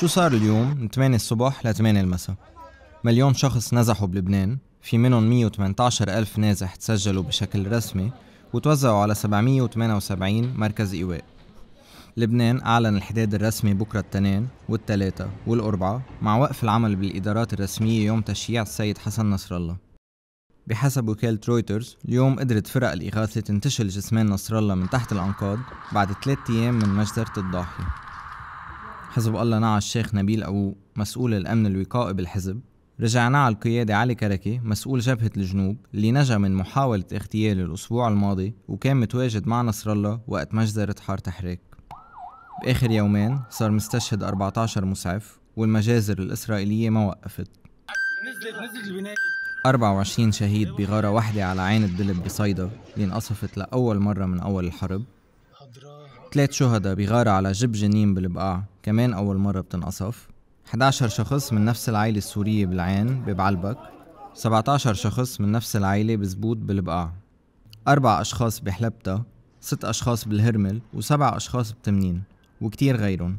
شو صار اليوم من 8 الصبح ل 8 المساء مليون شخص نزحوا بلبنان في منهم 118 ألف نازح تسجلوا بشكل رسمي وتوزعوا على 778 مركز إيواء لبنان أعلن الحداد الرسمي بكرة التنين والتلاتة والأربعة مع وقف العمل بالإدارات الرسمية يوم تشييع السيد حسن نصر الله بحسب وكالة رويترز اليوم قدرت فرق الإغاثة تنتشل جسمان نصر الله من تحت الأنقاض بعد ثلاثة أيام من مجزرة الضاحية حزب الله نعى الشيخ نبيل أبو مسؤول الأمن الوقائي بالحزب رجع نعى القيادي علي كركي مسؤول جبهة الجنوب اللي نجا من محاولة اغتياله الأسبوع الماضي وكان متواجد مع نصر الله وقت مجزرة حار تحريك بآخر يومين صار مستشهد 14 مسعف والمجازر الإسرائيلية ما وقفت نزلت نزلت البناية 24 شهيد بغارة واحدة على عين الدلب بصيدا اللي انقصفت لأول مرة من أول الحرب ثلاث شهداء بغارة على جب جنين بالبقاع كمان أول مرة بتنقصف 11 شخص من نفس العائلة السورية بالعين ببعلبك 17 شخص من نفس العائلة بزبوط بالبقاع أربع أشخاص بحلبتا ست أشخاص بالهرمل وسبع أشخاص بتمنين وكتير غيرهم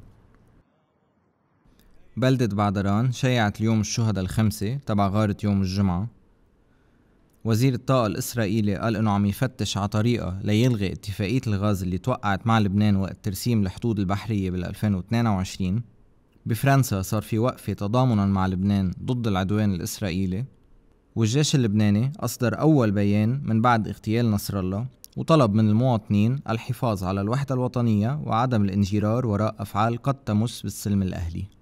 بلدة بعدران شيعت اليوم الشهداء الخمسة تبع غارة يوم الجمعة وزير الطاقة الإسرائيلي قال إنه عم يفتش على طريقة ليلغي اتفاقية الغاز اللي توقعت مع لبنان وقت ترسيم الحدود البحرية بال 2022 بفرنسا صار في وقفة تضامنا مع لبنان ضد العدوان الإسرائيلي والجيش اللبناني أصدر أول بيان من بعد اغتيال نصر الله وطلب من المواطنين الحفاظ على الوحدة الوطنية وعدم الانجرار وراء أفعال قد تمس بالسلم الأهلي